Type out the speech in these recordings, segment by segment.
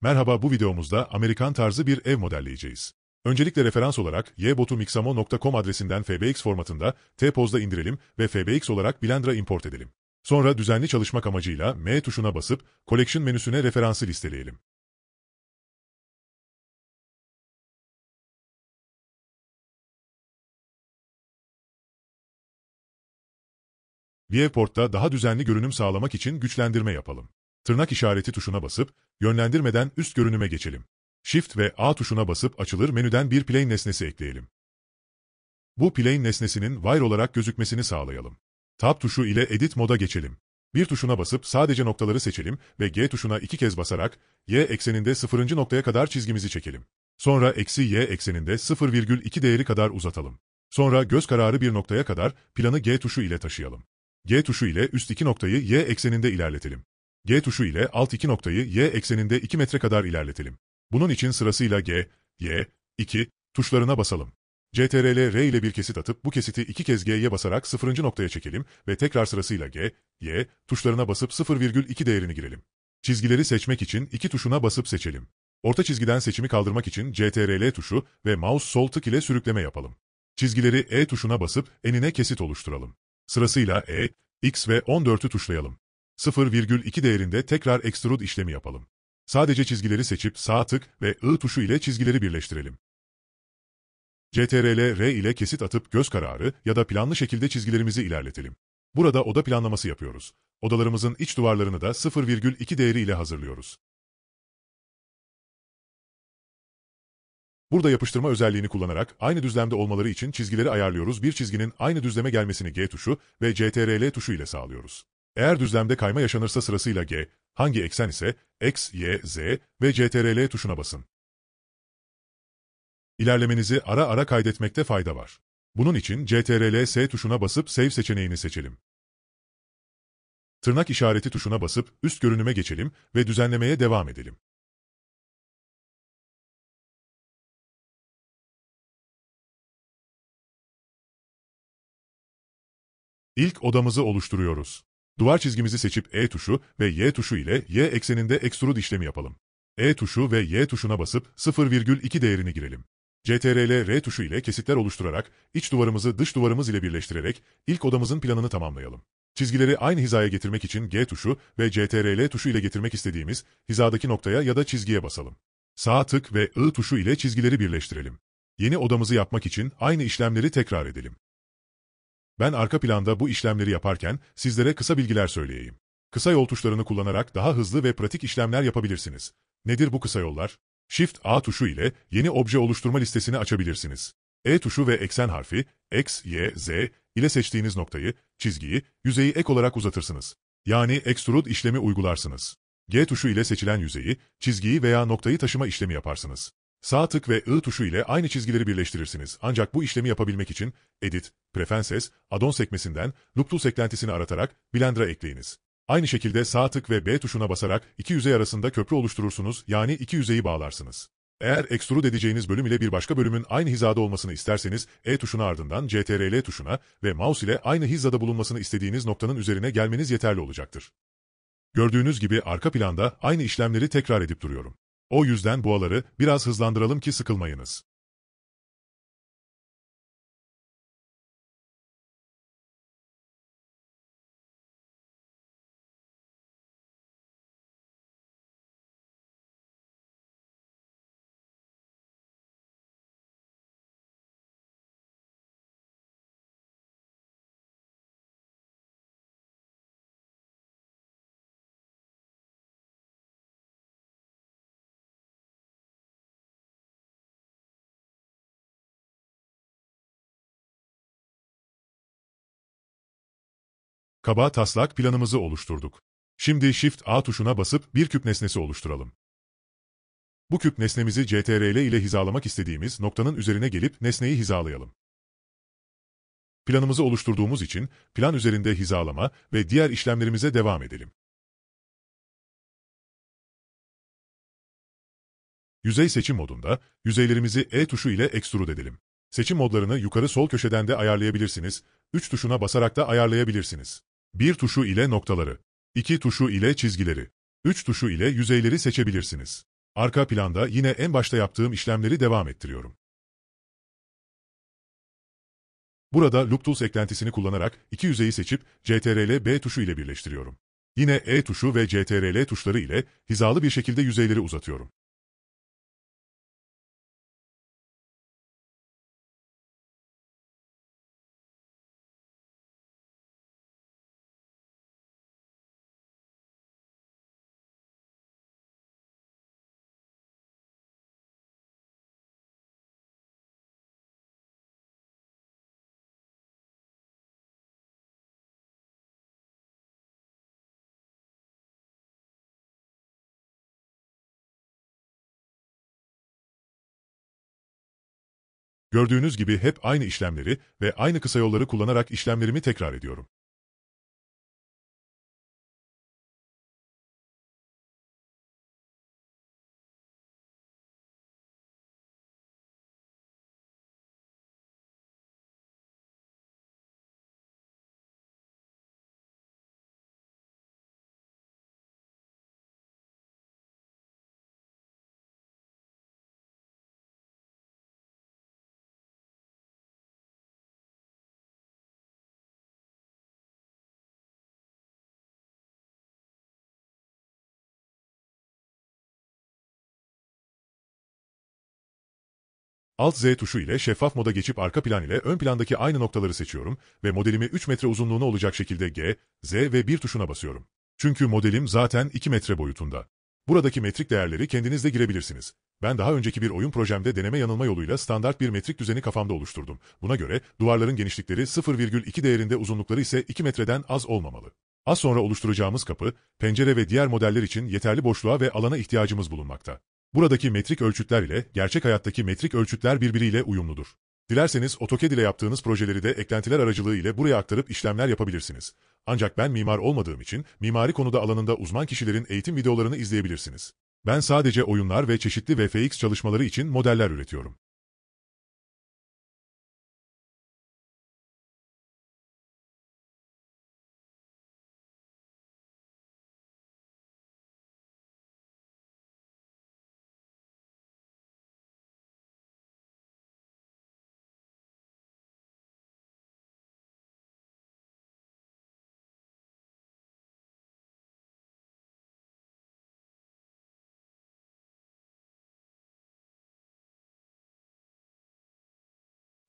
Merhaba bu videomuzda Amerikan tarzı bir ev modelleyeceğiz. Öncelikle referans olarak ybotumixamo.com adresinden FBX formatında T-pozda indirelim ve FBX olarak Blender'a import edelim. Sonra düzenli çalışmak amacıyla M tuşuna basıp Collection menüsüne referansı listeleyelim. Viewport'ta daha düzenli görünüm sağlamak için güçlendirme yapalım. Tırnak işareti tuşuna basıp, yönlendirmeden üst görünüme geçelim. Shift ve A tuşuna basıp açılır menüden bir plane nesnesi ekleyelim. Bu plane nesnesinin wire olarak gözükmesini sağlayalım. Tab tuşu ile Edit moda geçelim. Bir tuşuna basıp sadece noktaları seçelim ve G tuşuna iki kez basarak Y ekseninde sıfırıncı noktaya kadar çizgimizi çekelim. Sonra eksi Y ekseninde 0,2 değeri kadar uzatalım. Sonra göz kararı bir noktaya kadar planı G tuşu ile taşıyalım. G tuşu ile üst iki noktayı Y ekseninde ilerletelim. G tuşu ile alt iki noktayı Y ekseninde 2 metre kadar ilerletelim. Bunun için sırasıyla G, Y, 2 tuşlarına basalım. CTRL R ile bir kesit atıp bu kesiti iki kez G'ye basarak sıfırıncı noktaya çekelim ve tekrar sırasıyla G, Y tuşlarına basıp 0,2 değerini girelim. Çizgileri seçmek için iki tuşuna basıp seçelim. Orta çizgiden seçimi kaldırmak için CTRL tuşu ve mouse sol tık ile sürükleme yapalım. Çizgileri E tuşuna basıp enine kesit oluşturalım. Sırasıyla E, X ve 14'ü tuşlayalım. 0,2 değerinde tekrar extrude işlemi yapalım. Sadece çizgileri seçip sağ tık ve I tuşu ile çizgileri birleştirelim. CTRL R ile kesit atıp göz kararı ya da planlı şekilde çizgilerimizi ilerletelim. Burada oda planlaması yapıyoruz. Odalarımızın iç duvarlarını da 0,2 değeri ile hazırlıyoruz. Burada yapıştırma özelliğini kullanarak aynı düzlemde olmaları için çizgileri ayarlıyoruz. Bir çizginin aynı düzleme gelmesini G tuşu ve CTRL tuşu ile sağlıyoruz. Eğer düzlemde kayma yaşanırsa sırasıyla G, hangi eksen ise X, Y, Z ve CTRL tuşuna basın. İlerlemenizi ara ara kaydetmekte fayda var. Bunun için CTRL-S tuşuna basıp Save seçeneğini seçelim. Tırnak işareti tuşuna basıp üst görünüme geçelim ve düzenlemeye devam edelim. İlk odamızı oluşturuyoruz. Duvar çizgimizi seçip E tuşu ve Y tuşu ile Y ekseninde extrude işlemi yapalım. E tuşu ve Y tuşuna basıp 0,2 değerini girelim. CTRL R tuşu ile kesitler oluşturarak iç duvarımızı dış duvarımız ile birleştirerek ilk odamızın planını tamamlayalım. Çizgileri aynı hizaya getirmek için G tuşu ve CTRL tuşu ile getirmek istediğimiz hizadaki noktaya ya da çizgiye basalım. Sağ tık ve I tuşu ile çizgileri birleştirelim. Yeni odamızı yapmak için aynı işlemleri tekrar edelim. Ben arka planda bu işlemleri yaparken sizlere kısa bilgiler söyleyeyim. Kısa yol tuşlarını kullanarak daha hızlı ve pratik işlemler yapabilirsiniz. Nedir bu kısa yollar? Shift A tuşu ile yeni obje oluşturma listesini açabilirsiniz. E tuşu ve eksen harfi X, Y, Z ile seçtiğiniz noktayı, çizgiyi, yüzeyi ek olarak uzatırsınız. Yani extrude işlemi uygularsınız. G tuşu ile seçilen yüzeyi, çizgiyi veya noktayı taşıma işlemi yaparsınız. Sağ tık ve I tuşu ile aynı çizgileri birleştirirsiniz. Ancak bu işlemi yapabilmek için Edit, Preferences, Adon sekmesinden Loop Tools eklentisini aratarak Blender'a ekleyiniz. Aynı şekilde sağ tık ve B tuşuna basarak iki yüzey arasında köprü oluşturursunuz yani iki yüzeyi bağlarsınız. Eğer extrude edeceğiniz bölüm ile bir başka bölümün aynı hizada olmasını isterseniz E tuşuna ardından CTRL tuşuna ve mouse ile aynı hizada bulunmasını istediğiniz noktanın üzerine gelmeniz yeterli olacaktır. Gördüğünüz gibi arka planda aynı işlemleri tekrar edip duruyorum. O yüzden boğaları biraz hızlandıralım ki sıkılmayınız. kaba taslak planımızı oluşturduk. Şimdi Shift A tuşuna basıp bir küp nesnesi oluşturalım. Bu küp nesnemizi CTRL ile hizalamak istediğimiz noktanın üzerine gelip nesneyi hizalayalım. Planımızı oluşturduğumuz için plan üzerinde hizalama ve diğer işlemlerimize devam edelim. Yüzey seçim modunda yüzeylerimizi E tuşu ile ekstrude edelim. Seçim modlarını yukarı sol köşeden de ayarlayabilirsiniz, 3 tuşuna basarak da ayarlayabilirsiniz. 1 tuşu ile noktaları, 2 tuşu ile çizgileri, 3 tuşu ile yüzeyleri seçebilirsiniz. Arka planda yine en başta yaptığım işlemleri devam ettiriyorum. Burada Loop Tools eklentisini kullanarak iki yüzeyi seçip CTRL-B tuşu ile birleştiriyorum. Yine E tuşu ve CTRL tuşları ile hizalı bir şekilde yüzeyleri uzatıyorum. Gördüğünüz gibi hep aynı işlemleri ve aynı kısa yolları kullanarak işlemlerimi tekrar ediyorum. Alt-Z tuşu ile şeffaf moda geçip arka plan ile ön plandaki aynı noktaları seçiyorum ve modelimi 3 metre uzunluğuna olacak şekilde G, Z ve 1 tuşuna basıyorum. Çünkü modelim zaten 2 metre boyutunda. Buradaki metrik değerleri kendiniz de girebilirsiniz. Ben daha önceki bir oyun projemde deneme yanılma yoluyla standart bir metrik düzeni kafamda oluşturdum. Buna göre duvarların genişlikleri 0,2 değerinde uzunlukları ise 2 metreden az olmamalı. Az sonra oluşturacağımız kapı, pencere ve diğer modeller için yeterli boşluğa ve alana ihtiyacımız bulunmakta. Buradaki metrik ölçütler ile gerçek hayattaki metrik ölçütler birbiriyle uyumludur. Dilerseniz AutoCAD ile yaptığınız projeleri de eklentiler aracılığı ile buraya aktarıp işlemler yapabilirsiniz. Ancak ben mimar olmadığım için mimari konuda alanında uzman kişilerin eğitim videolarını izleyebilirsiniz. Ben sadece oyunlar ve çeşitli VFX çalışmaları için modeller üretiyorum.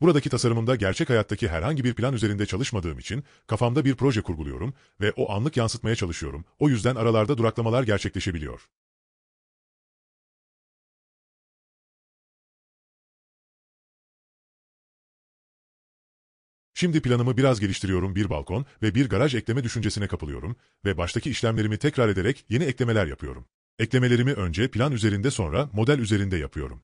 Buradaki tasarımımda gerçek hayattaki herhangi bir plan üzerinde çalışmadığım için kafamda bir proje kurguluyorum ve o anlık yansıtmaya çalışıyorum. O yüzden aralarda duraklamalar gerçekleşebiliyor. Şimdi planımı biraz geliştiriyorum bir balkon ve bir garaj ekleme düşüncesine kapılıyorum ve baştaki işlemlerimi tekrar ederek yeni eklemeler yapıyorum. Eklemelerimi önce plan üzerinde sonra model üzerinde yapıyorum.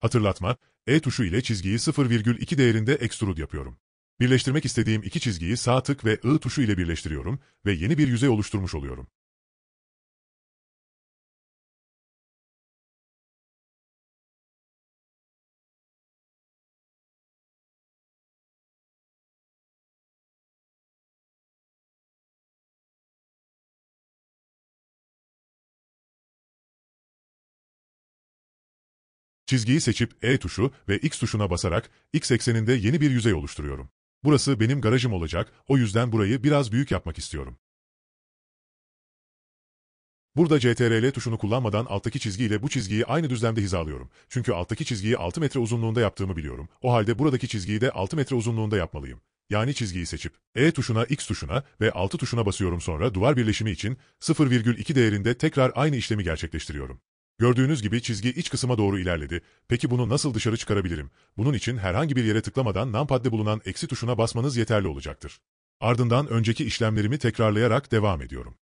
Hatırlatma, E tuşu ile çizgiyi 0,2 değerinde extrude yapıyorum. Birleştirmek istediğim iki çizgiyi sağ tık ve I tuşu ile birleştiriyorum ve yeni bir yüzey oluşturmuş oluyorum. Çizgiyi seçip E tuşu ve X tuşuna basarak X ekseninde yeni bir yüzey oluşturuyorum. Burası benim garajım olacak, o yüzden burayı biraz büyük yapmak istiyorum. Burada CTRL tuşunu kullanmadan alttaki çizgiyle bu çizgiyi aynı düzlemde hizalıyorum. Çünkü alttaki çizgiyi 6 metre uzunluğunda yaptığımı biliyorum. O halde buradaki çizgiyi de 6 metre uzunluğunda yapmalıyım. Yani çizgiyi seçip E tuşuna, X tuşuna ve 6 tuşuna basıyorum sonra duvar birleşimi için 0,2 değerinde tekrar aynı işlemi gerçekleştiriyorum. Gördüğünüz gibi çizgi iç kısma doğru ilerledi. Peki bunu nasıl dışarı çıkarabilirim? Bunun için herhangi bir yere tıklamadan numpad'de bulunan eksi tuşuna basmanız yeterli olacaktır. Ardından önceki işlemlerimi tekrarlayarak devam ediyorum.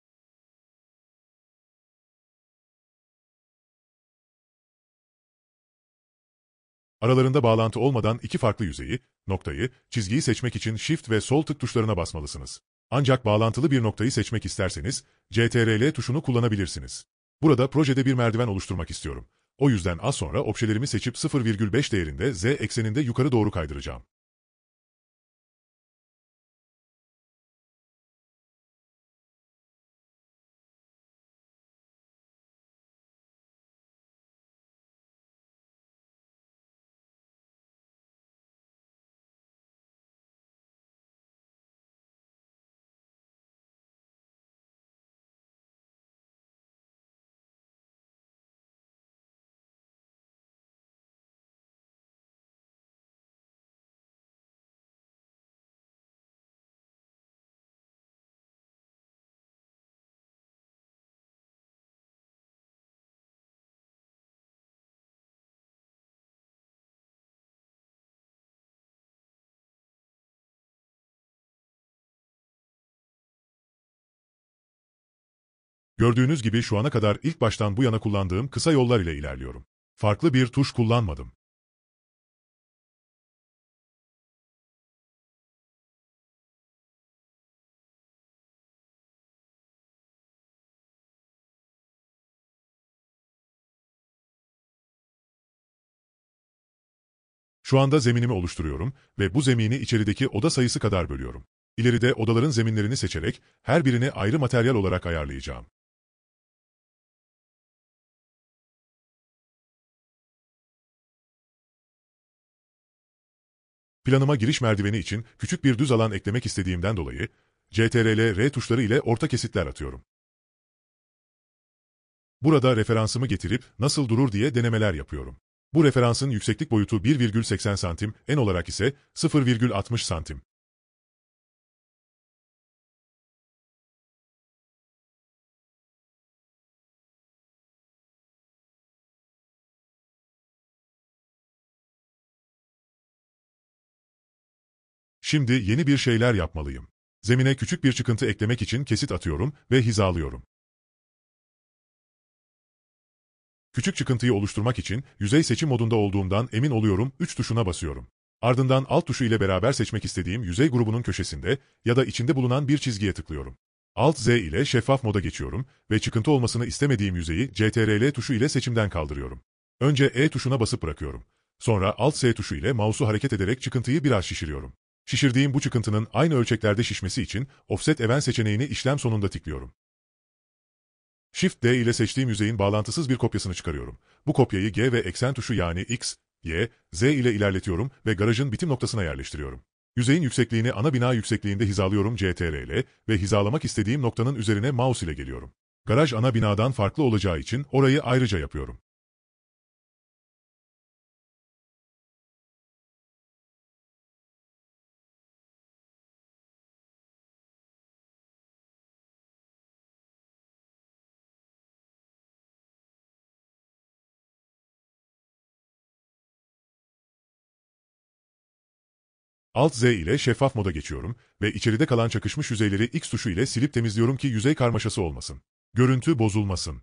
Aralarında bağlantı olmadan iki farklı yüzeyi, noktayı, çizgiyi seçmek için Shift ve sol tık tuşlarına basmalısınız. Ancak bağlantılı bir noktayı seçmek isterseniz, CTRL tuşunu kullanabilirsiniz. Burada projede bir merdiven oluşturmak istiyorum. O yüzden az sonra objelerimi seçip 0,5 değerinde z ekseninde yukarı doğru kaydıracağım. Gördüğünüz gibi şu ana kadar ilk baştan bu yana kullandığım kısa yollar ile ilerliyorum. Farklı bir tuş kullanmadım. Şu anda zeminimi oluşturuyorum ve bu zemini içerideki oda sayısı kadar bölüyorum. İleride odaların zeminlerini seçerek her birini ayrı materyal olarak ayarlayacağım. Planıma giriş merdiveni için küçük bir düz alan eklemek istediğimden dolayı CTRL-R tuşları ile orta kesitler atıyorum. Burada referansımı getirip nasıl durur diye denemeler yapıyorum. Bu referansın yükseklik boyutu 1,80 cm, en olarak ise 0,60 cm. Şimdi yeni bir şeyler yapmalıyım. Zemine küçük bir çıkıntı eklemek için kesit atıyorum ve hizalıyorum. Küçük çıkıntıyı oluşturmak için yüzey seçim modunda olduğumdan emin oluyorum 3 tuşuna basıyorum. Ardından alt tuşu ile beraber seçmek istediğim yüzey grubunun köşesinde ya da içinde bulunan bir çizgiye tıklıyorum. Alt Z ile şeffaf moda geçiyorum ve çıkıntı olmasını istemediğim yüzeyi CTRL tuşu ile seçimden kaldırıyorum. Önce E tuşuna basıp bırakıyorum. Sonra Alt S tuşu ile mouse'u hareket ederek çıkıntıyı biraz şişiriyorum. Şişirdiğim bu çıkıntının aynı ölçeklerde şişmesi için Offset Event seçeneğini işlem sonunda tıklıyorum. Shift D ile seçtiğim yüzeyin bağlantısız bir kopyasını çıkarıyorum. Bu kopyayı G ve eksen tuşu yani X, Y, Z ile ilerletiyorum ve garajın bitim noktasına yerleştiriyorum. Yüzeyin yüksekliğini ana bina yüksekliğinde hizalıyorum CTR ile ve hizalamak istediğim noktanın üzerine mouse ile geliyorum. Garaj ana binadan farklı olacağı için orayı ayrıca yapıyorum. Alt-Z ile şeffaf moda geçiyorum ve içeride kalan çakışmış yüzeyleri X tuşu ile silip temizliyorum ki yüzey karmaşası olmasın. Görüntü bozulmasın.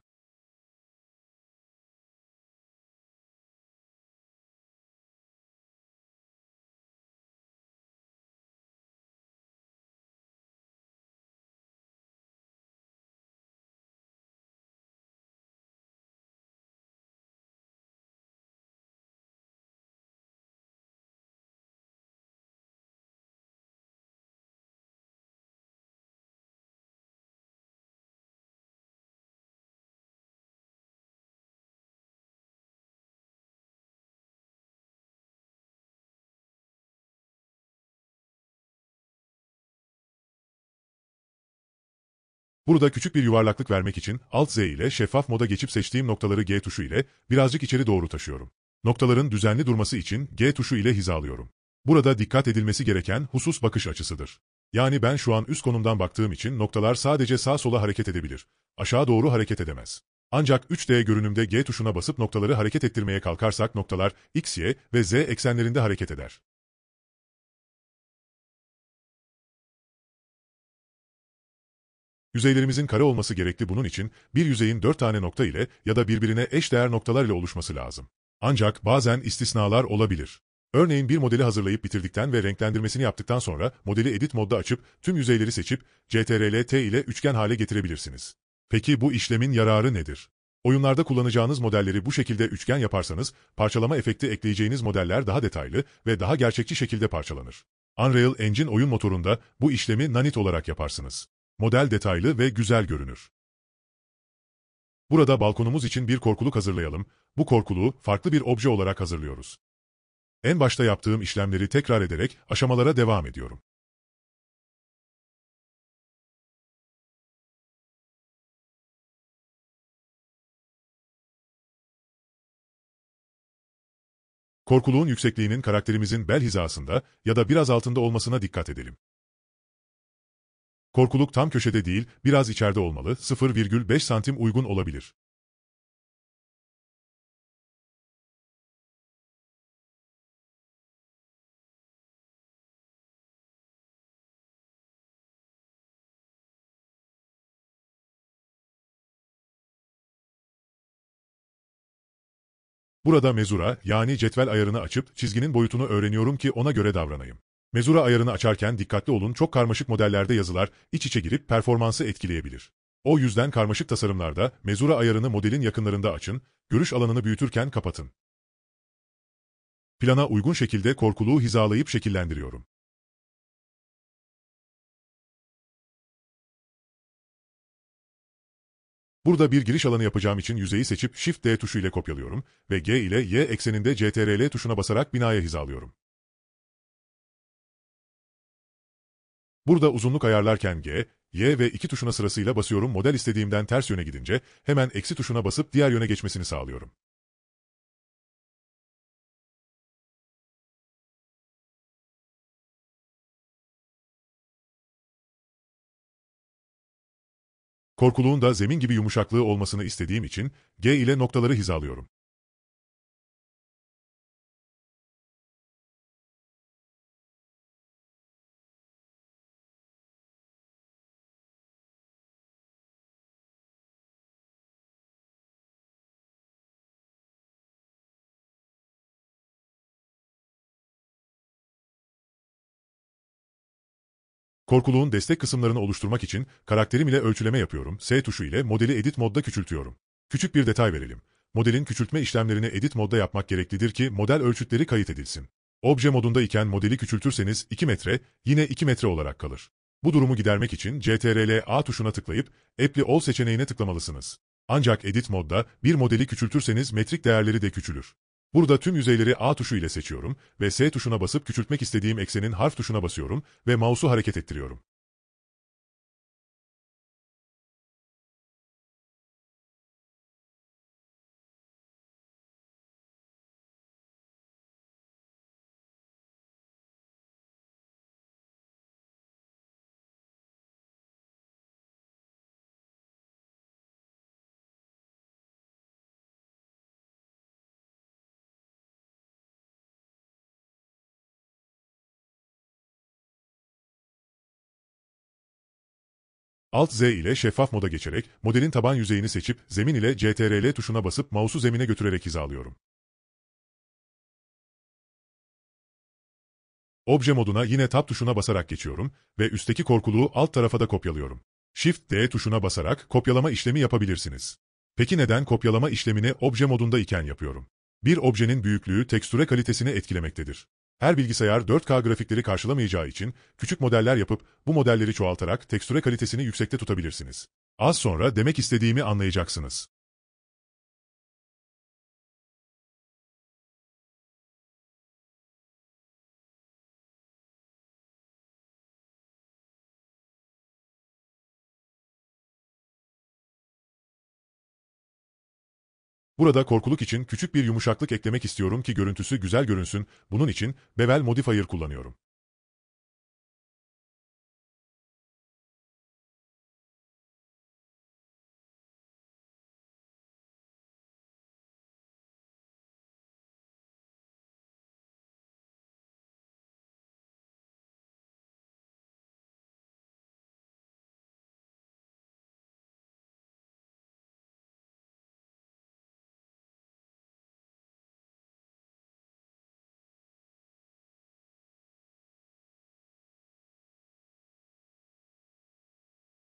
Burada küçük bir yuvarlaklık vermek için Alt-Z ile şeffaf moda geçip seçtiğim noktaları G tuşu ile birazcık içeri doğru taşıyorum. Noktaların düzenli durması için G tuşu ile hizalıyorum. Burada dikkat edilmesi gereken husus bakış açısıdır. Yani ben şu an üst konumdan baktığım için noktalar sadece sağ sola hareket edebilir. Aşağı doğru hareket edemez. Ancak 3D görünümde G tuşuna basıp noktaları hareket ettirmeye kalkarsak noktalar X, Y ve Z eksenlerinde hareket eder. Yüzeylerimizin kare olması gerekli bunun için bir yüzeyin dört tane nokta ile ya da birbirine eş değer noktalar ile oluşması lazım. Ancak bazen istisnalar olabilir. Örneğin bir modeli hazırlayıp bitirdikten ve renklendirmesini yaptıktan sonra modeli edit modda açıp tüm yüzeyleri seçip CTRL-T ile üçgen hale getirebilirsiniz. Peki bu işlemin yararı nedir? Oyunlarda kullanacağınız modelleri bu şekilde üçgen yaparsanız, parçalama efekti ekleyeceğiniz modeller daha detaylı ve daha gerçekçi şekilde parçalanır. Unreal Engine oyun motorunda bu işlemi nanit olarak yaparsınız. Model detaylı ve güzel görünür. Burada balkonumuz için bir korkuluk hazırlayalım. Bu korkuluğu farklı bir obje olarak hazırlıyoruz. En başta yaptığım işlemleri tekrar ederek aşamalara devam ediyorum. Korkuluğun yüksekliğinin karakterimizin bel hizasında ya da biraz altında olmasına dikkat edelim. Korkuluk tam köşede değil, biraz içeride olmalı, 0,5 santim uygun olabilir. Burada mezura yani cetvel ayarını açıp çizginin boyutunu öğreniyorum ki ona göre davranayım. Mezura ayarını açarken dikkatli olun çok karmaşık modellerde yazılar iç içe girip performansı etkileyebilir. O yüzden karmaşık tasarımlarda mezura ayarını modelin yakınlarında açın, görüş alanını büyütürken kapatın. Plana uygun şekilde korkuluğu hizalayıp şekillendiriyorum. Burada bir giriş alanı yapacağım için yüzeyi seçip Shift D tuşu ile kopyalıyorum ve G ile Y ekseninde CTRL tuşuna basarak binaya hizalıyorum. Burada uzunluk ayarlarken G, Y ve 2 tuşuna sırasıyla basıyorum model istediğimden ters yöne gidince hemen eksi tuşuna basıp diğer yöne geçmesini sağlıyorum. Korkuluğun da zemin gibi yumuşaklığı olmasını istediğim için G ile noktaları hizalıyorum. Korkuluğun destek kısımlarını oluşturmak için karakterim ile ölçüleme yapıyorum. S tuşu ile modeli edit modda küçültüyorum. Küçük bir detay verelim. Modelin küçültme işlemlerini edit modda yapmak gereklidir ki model ölçütleri kayıt edilsin. Obje modunda iken modeli küçültürseniz 2 metre, yine 2 metre olarak kalır. Bu durumu gidermek için CTRL A tuşuna tıklayıp Apply All seçeneğine tıklamalısınız. Ancak edit modda bir modeli küçültürseniz metrik değerleri de küçülür. Burada tüm yüzeyleri A tuşu ile seçiyorum ve S tuşuna basıp küçültmek istediğim eksenin harf tuşuna basıyorum ve mouse'u hareket ettiriyorum. Alt-Z ile şeffaf moda geçerek modelin taban yüzeyini seçip zemin ile CTRL tuşuna basıp mouse'u zemine götürerek hizalıyorum. Obje moduna yine Tab tuşuna basarak geçiyorum ve üstteki korkuluğu alt tarafa da kopyalıyorum. Shift-D tuşuna basarak kopyalama işlemi yapabilirsiniz. Peki neden kopyalama işlemini obje modunda iken yapıyorum? Bir objenin büyüklüğü tekstüre kalitesini etkilemektedir. Her bilgisayar 4K grafikleri karşılamayacağı için küçük modeller yapıp bu modelleri çoğaltarak tekstüre kalitesini yüksekte tutabilirsiniz. Az sonra demek istediğimi anlayacaksınız. Burada korkuluk için küçük bir yumuşaklık eklemek istiyorum ki görüntüsü güzel görünsün, bunun için bevel modifier kullanıyorum.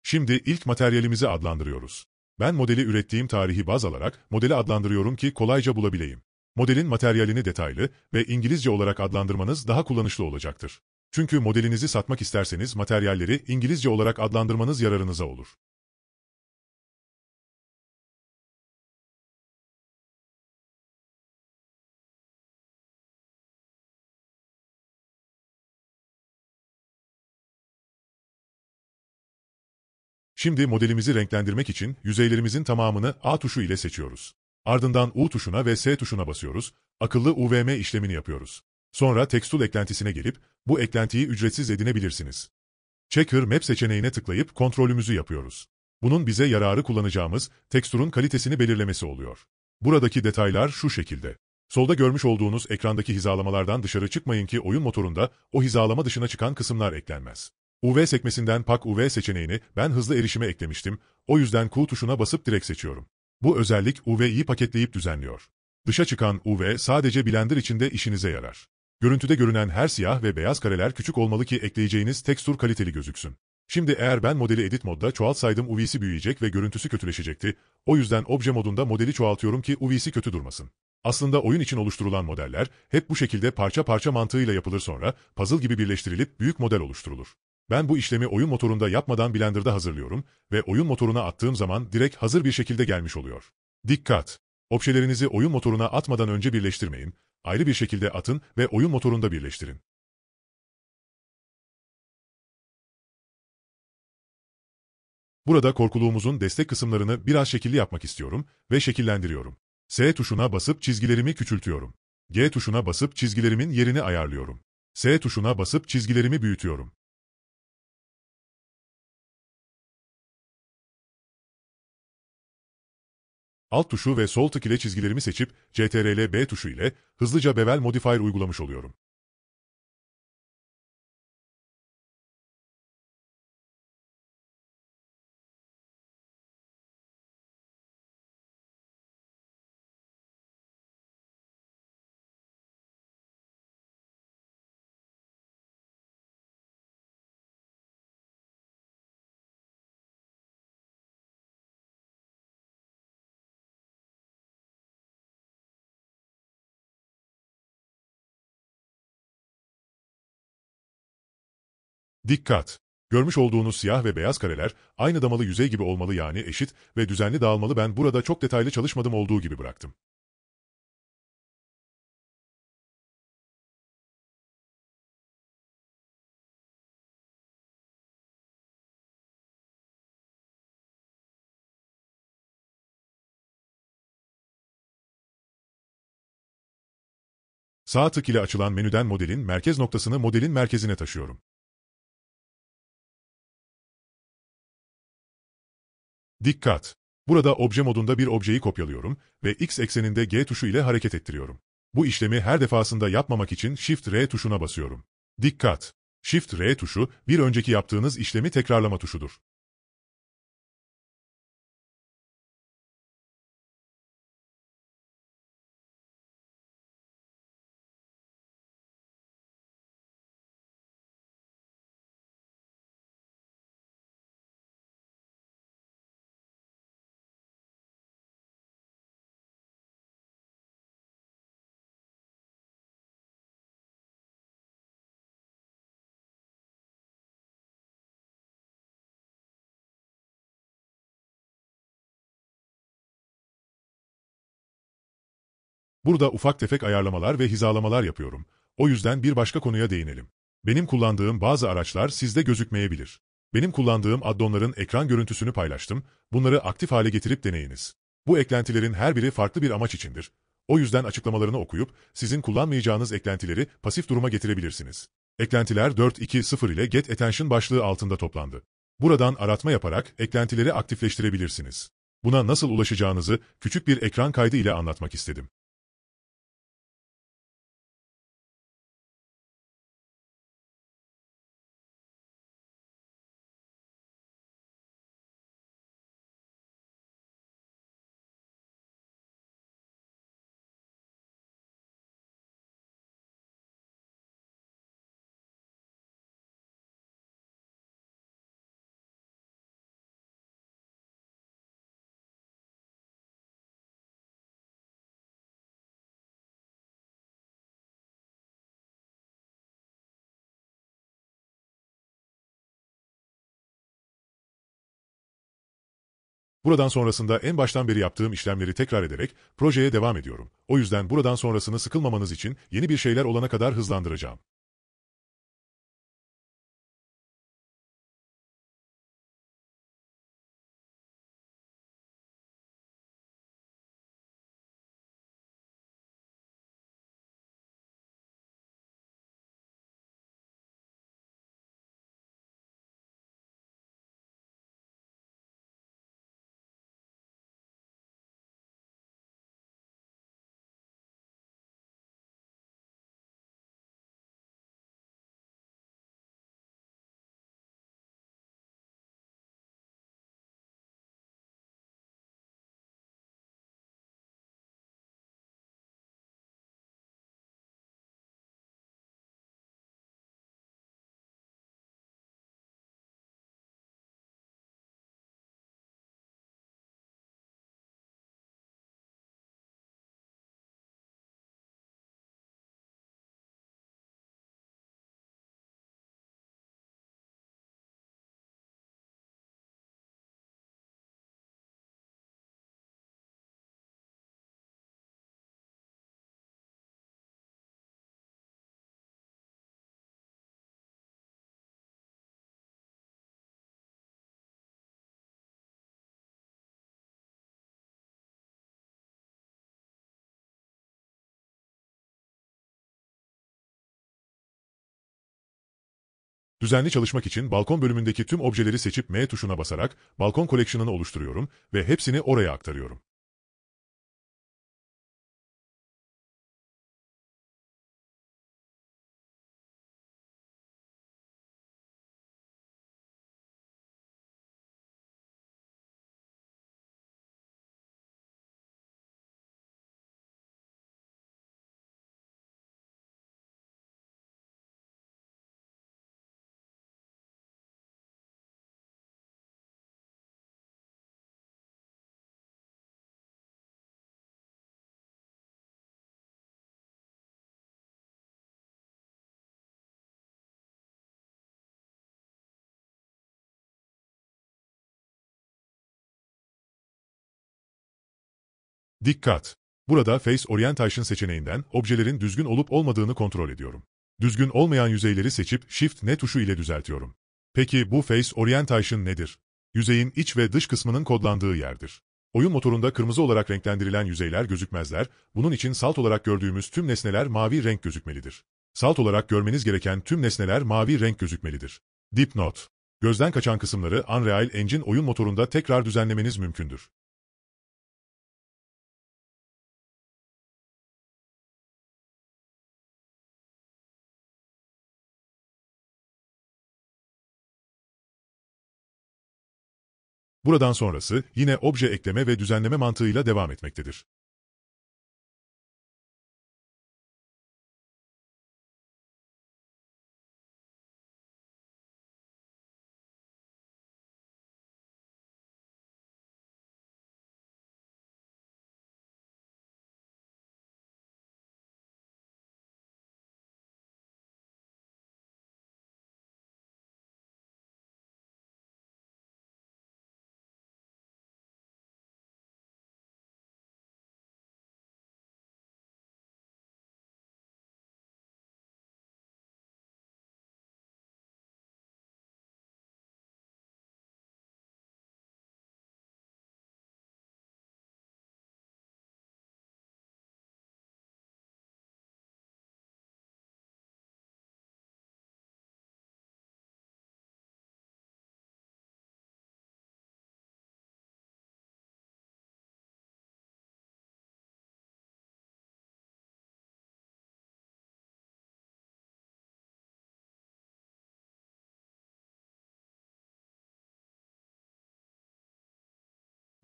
Şimdi ilk materyalimizi adlandırıyoruz. Ben modeli ürettiğim tarihi baz alarak modeli adlandırıyorum ki kolayca bulabileyim. Modelin materyalini detaylı ve İngilizce olarak adlandırmanız daha kullanışlı olacaktır. Çünkü modelinizi satmak isterseniz materyalleri İngilizce olarak adlandırmanız yararınıza olur. Şimdi modelimizi renklendirmek için yüzeylerimizin tamamını A tuşu ile seçiyoruz. Ardından U tuşuna ve S tuşuna basıyoruz, akıllı UVM işlemini yapıyoruz. Sonra Textool eklentisine gelip bu eklentiyi ücretsiz edinebilirsiniz. Checker Map seçeneğine tıklayıp kontrolümüzü yapıyoruz. Bunun bize yararı kullanacağımız teksturun kalitesini belirlemesi oluyor. Buradaki detaylar şu şekilde. Solda görmüş olduğunuz ekrandaki hizalamalardan dışarı çıkmayın ki oyun motorunda o hizalama dışına çıkan kısımlar eklenmez. UV sekmesinden pak UV seçeneğini ben hızlı erişime eklemiştim, o yüzden Q tuşuna basıp direkt seçiyorum. Bu özellik UV'yi paketleyip düzenliyor. Dışa çıkan UV sadece Blender içinde işinize yarar. Görüntüde görünen her siyah ve beyaz kareler küçük olmalı ki ekleyeceğiniz tekstür kaliteli gözüksün. Şimdi eğer ben modeli edit modda çoğaltsaydım UV'si büyüyecek ve görüntüsü kötüleşecekti, o yüzden obje modunda modeli çoğaltıyorum ki UV'si kötü durmasın. Aslında oyun için oluşturulan modeller hep bu şekilde parça parça mantığıyla yapılır sonra puzzle gibi birleştirilip büyük model oluşturulur. Ben bu işlemi oyun motorunda yapmadan Blender'da hazırlıyorum ve oyun motoruna attığım zaman direkt hazır bir şekilde gelmiş oluyor. Dikkat! Objelerinizi oyun motoruna atmadan önce birleştirmeyin, ayrı bir şekilde atın ve oyun motorunda birleştirin. Burada korkuluğumuzun destek kısımlarını biraz şekilli yapmak istiyorum ve şekillendiriyorum. S tuşuna basıp çizgilerimi küçültüyorum. G tuşuna basıp çizgilerimin yerini ayarlıyorum. S tuşuna basıp çizgilerimi büyütüyorum. Alt tuşu ve sol tık ile çizgilerimi seçip CTRL-B tuşu ile hızlıca bevel modifier uygulamış oluyorum. Dikkat! Görmüş olduğunuz siyah ve beyaz kareler aynı damalı yüzey gibi olmalı yani eşit ve düzenli dağılmalı ben burada çok detaylı çalışmadım olduğu gibi bıraktım. Sağ tık ile açılan menüden modelin merkez noktasını modelin merkezine taşıyorum. Dikkat! Burada obje modunda bir objeyi kopyalıyorum ve X ekseninde G tuşu ile hareket ettiriyorum. Bu işlemi her defasında yapmamak için Shift-R tuşuna basıyorum. Dikkat! Shift-R tuşu bir önceki yaptığınız işlemi tekrarlama tuşudur. Burada ufak tefek ayarlamalar ve hizalamalar yapıyorum. O yüzden bir başka konuya değinelim. Benim kullandığım bazı araçlar sizde gözükmeyebilir. Benim kullandığım addonların ekran görüntüsünü paylaştım. Bunları aktif hale getirip deneyiniz. Bu eklentilerin her biri farklı bir amaç içindir. O yüzden açıklamalarını okuyup sizin kullanmayacağınız eklentileri pasif duruma getirebilirsiniz. Eklentiler 4.2.0 ile Get Attention başlığı altında toplandı. Buradan aratma yaparak eklentileri aktifleştirebilirsiniz. Buna nasıl ulaşacağınızı küçük bir ekran kaydı ile anlatmak istedim. Buradan sonrasında en baştan beri yaptığım işlemleri tekrar ederek projeye devam ediyorum. O yüzden buradan sonrasını sıkılmamanız için yeni bir şeyler olana kadar hızlandıracağım. Düzenli çalışmak için balkon bölümündeki tüm objeleri seçip M tuşuna basarak balkon koleksiyonunu oluşturuyorum ve hepsini oraya aktarıyorum. Dikkat! Burada Face Orientation seçeneğinden objelerin düzgün olup olmadığını kontrol ediyorum. Düzgün olmayan yüzeyleri seçip Shift N tuşu ile düzeltiyorum. Peki bu Face Orientation nedir? Yüzeyin iç ve dış kısmının kodlandığı yerdir. Oyun motorunda kırmızı olarak renklendirilen yüzeyler gözükmezler, bunun için salt olarak gördüğümüz tüm nesneler mavi renk gözükmelidir. Salt olarak görmeniz gereken tüm nesneler mavi renk gözükmelidir. Dipnot Gözden kaçan kısımları Unreal Engine oyun motorunda tekrar düzenlemeniz mümkündür. Buradan sonrası yine obje ekleme ve düzenleme mantığıyla devam etmektedir.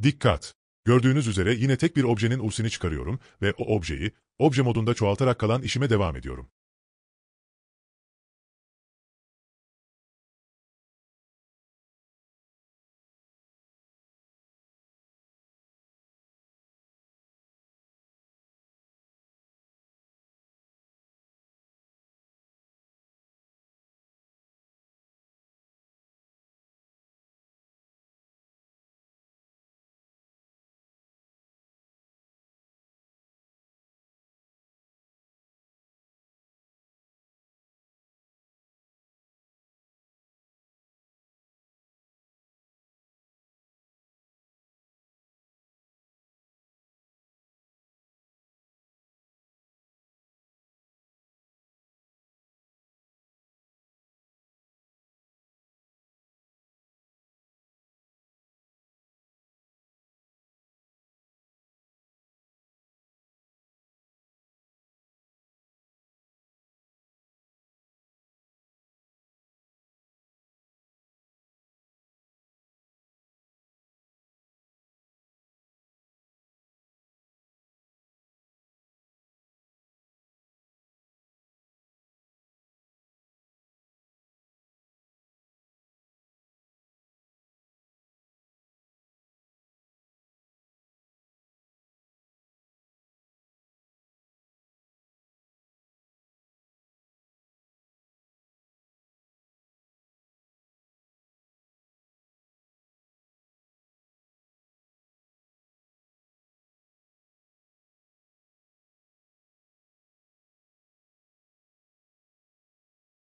Dikkat! Gördüğünüz üzere yine tek bir objenin ulsini çıkarıyorum ve o objeyi, obje modunda çoğaltarak kalan işime devam ediyorum.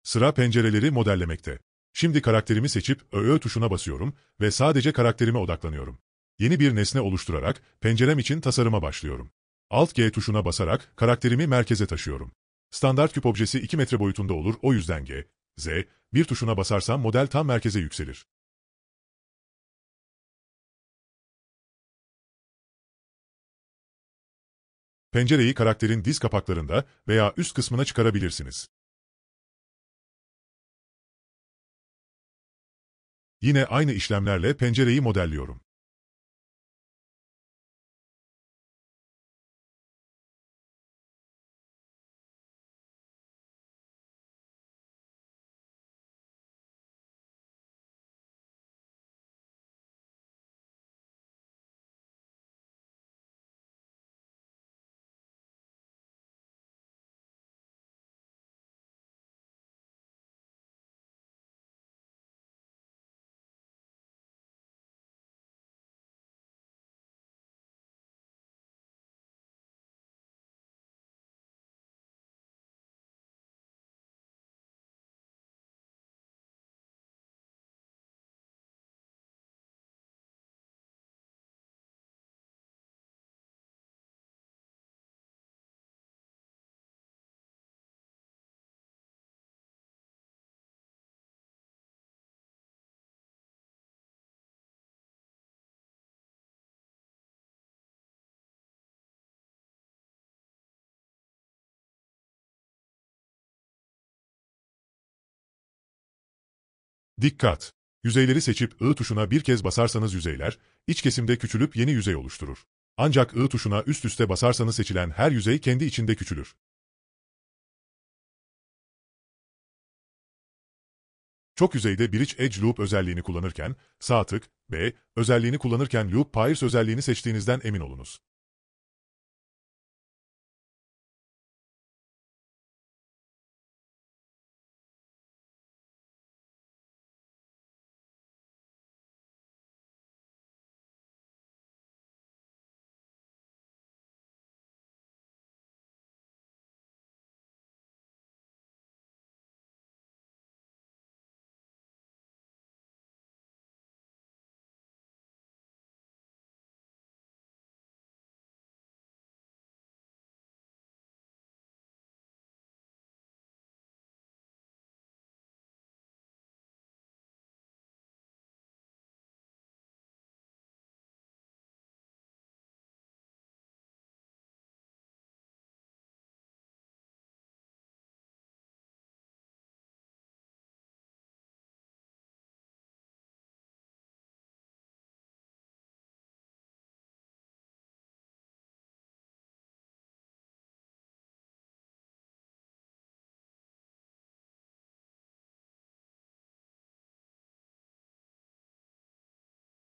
Sıra pencereleri modellemekte. Şimdi karakterimi seçip ÖÖ tuşuna basıyorum ve sadece karakterime odaklanıyorum. Yeni bir nesne oluşturarak pencerem için tasarıma başlıyorum. Alt G tuşuna basarak karakterimi merkeze taşıyorum. Standart küp objesi 2 metre boyutunda olur o yüzden G, Z, bir tuşuna basarsam model tam merkeze yükselir. Pencereyi karakterin diz kapaklarında veya üst kısmına çıkarabilirsiniz. Yine aynı işlemlerle pencereyi modelliyorum. Dikkat! Yüzeyleri seçip I tuşuna bir kez basarsanız yüzeyler, iç kesimde küçülüp yeni yüzey oluşturur. Ancak I tuşuna üst üste basarsanız seçilen her yüzey kendi içinde küçülür. Çok yüzeyde Bridge Edge Loop özelliğini kullanırken, sağ tık, B, özelliğini kullanırken Loop Pairs özelliğini seçtiğinizden emin olunuz.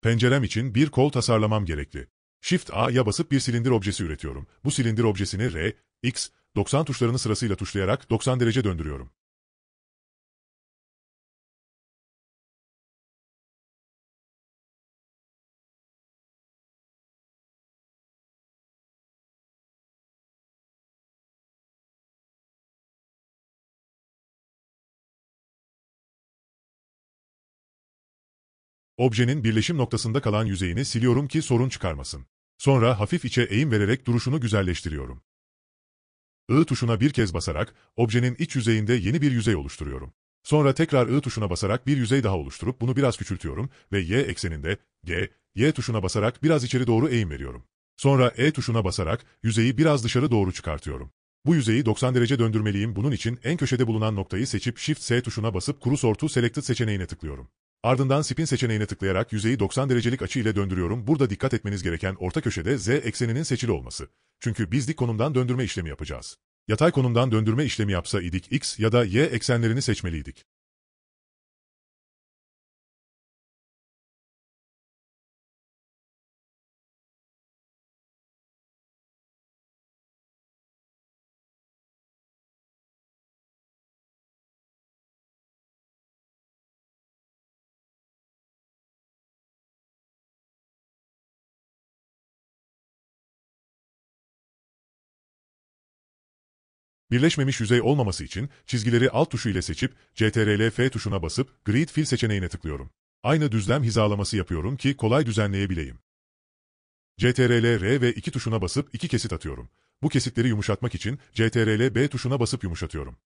Pencerem için bir kol tasarlamam gerekli. Shift A'ya basıp bir silindir objesi üretiyorum. Bu silindir objesini R, X, 90 tuşlarını sırasıyla tuşlayarak 90 derece döndürüyorum. Objenin birleşim noktasında kalan yüzeyini siliyorum ki sorun çıkarmasın. Sonra hafif içe eğim vererek duruşunu güzelleştiriyorum. I tuşuna bir kez basarak objenin iç yüzeyinde yeni bir yüzey oluşturuyorum. Sonra tekrar I tuşuna basarak bir yüzey daha oluşturup bunu biraz küçültüyorum ve Y ekseninde G, Y tuşuna basarak biraz içeri doğru eğim veriyorum. Sonra E tuşuna basarak yüzeyi biraz dışarı doğru çıkartıyorum. Bu yüzeyi 90 derece döndürmeliyim. Bunun için en köşede bulunan noktayı seçip Shift S tuşuna basıp kuru sortu selected seçeneğine tıklıyorum. Ardından spin seçeneğine tıklayarak yüzeyi 90 derecelik açı ile döndürüyorum. Burada dikkat etmeniz gereken orta köşede Z ekseninin seçili olması. Çünkü biz dik konumdan döndürme işlemi yapacağız. Yatay konumdan döndürme işlemi yapsa idik X ya da Y eksenlerini seçmeliydik. Birleşmemiş yüzey olmaması için çizgileri alt tuşu ile seçip CTRL-F tuşuna basıp Grid Fill seçeneğine tıklıyorum. Aynı düzlem hizalaması yapıyorum ki kolay düzenleyebileyim. CTRL-R ve 2 tuşuna basıp iki kesit atıyorum. Bu kesitleri yumuşatmak için CTRL-B tuşuna basıp yumuşatıyorum.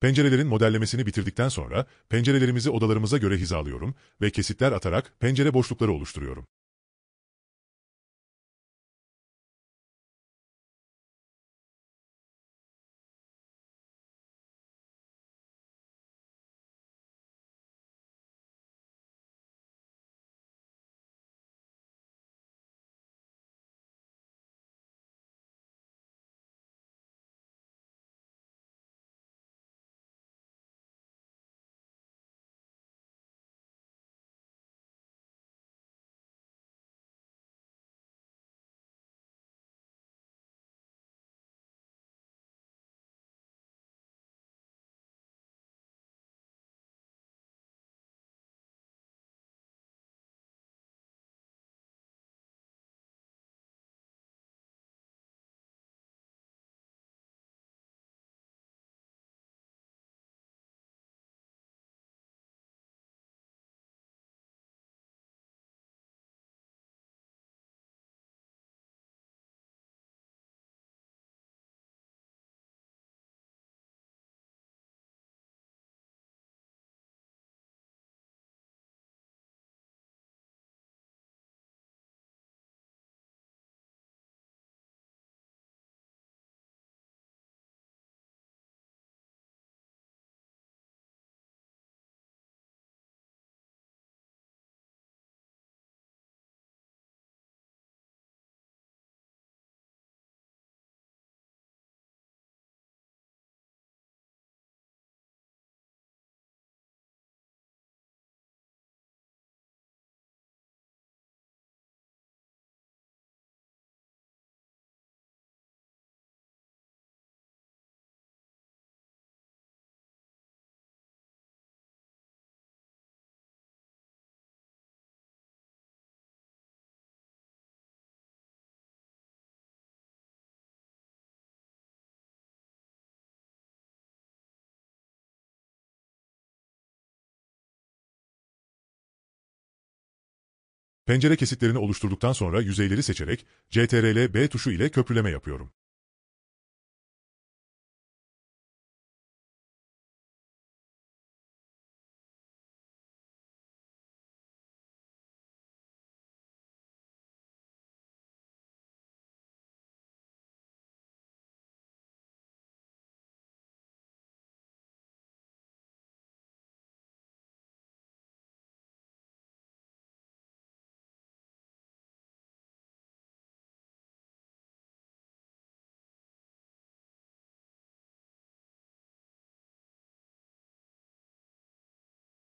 Pencerelerin modellemesini bitirdikten sonra pencerelerimizi odalarımıza göre hizalıyorum ve kesitler atarak pencere boşlukları oluşturuyorum. Pencere kesitlerini oluşturduktan sonra yüzeyleri seçerek CTRL-B tuşu ile köprüleme yapıyorum.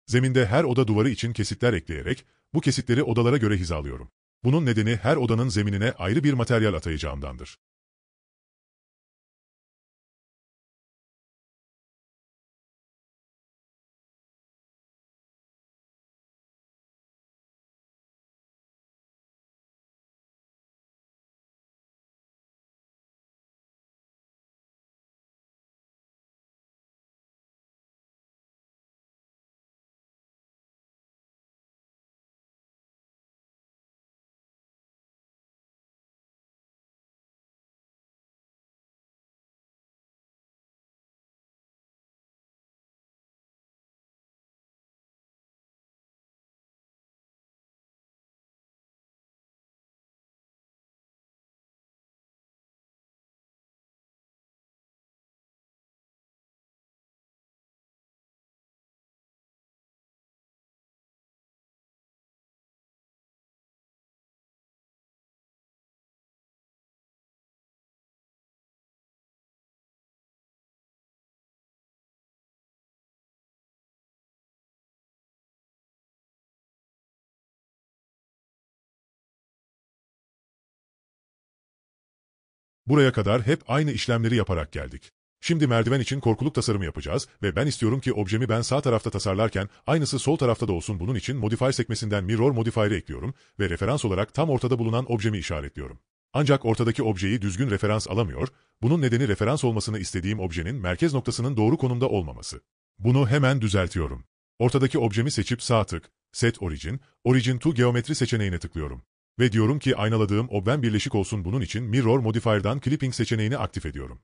Zeminde her oda duvarı için kesitler ekleyerek bu kesitleri odalara göre hizalıyorum. Bunun nedeni her odanın zeminine ayrı bir materyal atayacağımdandır. Buraya kadar hep aynı işlemleri yaparak geldik. Şimdi merdiven için korkuluk tasarımı yapacağız ve ben istiyorum ki objemi ben sağ tarafta tasarlarken aynısı sol tarafta da olsun. Bunun için Modify sekmesinden Mirror Modifier'e ekliyorum ve referans olarak tam ortada bulunan objemi işaretliyorum. Ancak ortadaki objeyi düzgün referans alamıyor, bunun nedeni referans olmasını istediğim objenin merkez noktasının doğru konumda olmaması. Bunu hemen düzeltiyorum. Ortadaki objemi seçip sağ tık, Set Origin, Origin to Geometri seçeneğine tıklıyorum. Ve diyorum ki aynaladığım o ben birleşik olsun bunun için Mirror Modifier'dan Clipping seçeneğini aktif ediyorum.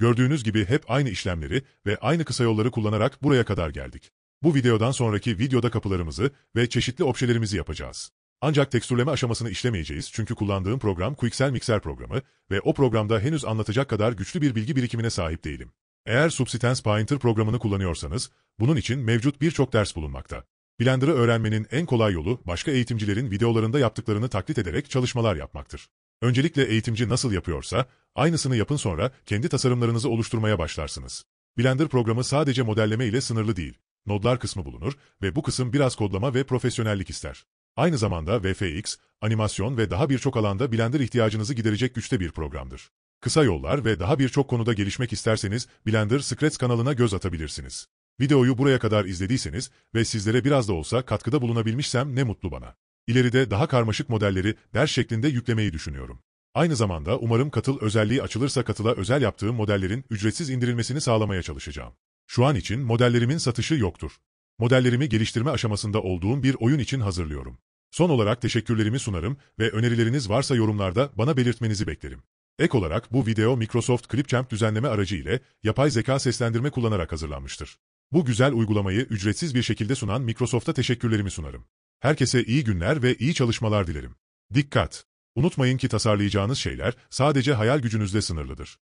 Gördüğünüz gibi hep aynı işlemleri ve aynı kısa yolları kullanarak buraya kadar geldik. Bu videodan sonraki videoda kapılarımızı ve çeşitli objelerimizi yapacağız. Ancak tekstürleme aşamasını işlemeyeceğiz çünkü kullandığım program Quixel Mixer programı ve o programda henüz anlatacak kadar güçlü bir bilgi birikimine sahip değilim. Eğer Substance Painter programını kullanıyorsanız, bunun için mevcut birçok ders bulunmakta. Blender'ı öğrenmenin en kolay yolu başka eğitimcilerin videolarında yaptıklarını taklit ederek çalışmalar yapmaktır. Öncelikle eğitimci nasıl yapıyorsa, aynısını yapın sonra kendi tasarımlarınızı oluşturmaya başlarsınız. Blender programı sadece modelleme ile sınırlı değil. Nodlar kısmı bulunur ve bu kısım biraz kodlama ve profesyonellik ister. Aynı zamanda VFX, animasyon ve daha birçok alanda Blender ihtiyacınızı giderecek güçte bir programdır. Kısa yollar ve daha birçok konuda gelişmek isterseniz Blender Secrets kanalına göz atabilirsiniz. Videoyu buraya kadar izlediyseniz ve sizlere biraz da olsa katkıda bulunabilmişsem ne mutlu bana. İleride daha karmaşık modelleri ders şeklinde yüklemeyi düşünüyorum. Aynı zamanda umarım katıl özelliği açılırsa katıla özel yaptığım modellerin ücretsiz indirilmesini sağlamaya çalışacağım. Şu an için modellerimin satışı yoktur. Modellerimi geliştirme aşamasında olduğum bir oyun için hazırlıyorum. Son olarak teşekkürlerimi sunarım ve önerileriniz varsa yorumlarda bana belirtmenizi beklerim. Ek olarak bu video Microsoft Clipchamp düzenleme aracı ile yapay zeka seslendirme kullanarak hazırlanmıştır. Bu güzel uygulamayı ücretsiz bir şekilde sunan Microsoft'a teşekkürlerimi sunarım. Herkese iyi günler ve iyi çalışmalar dilerim. Dikkat! Unutmayın ki tasarlayacağınız şeyler sadece hayal gücünüzle sınırlıdır.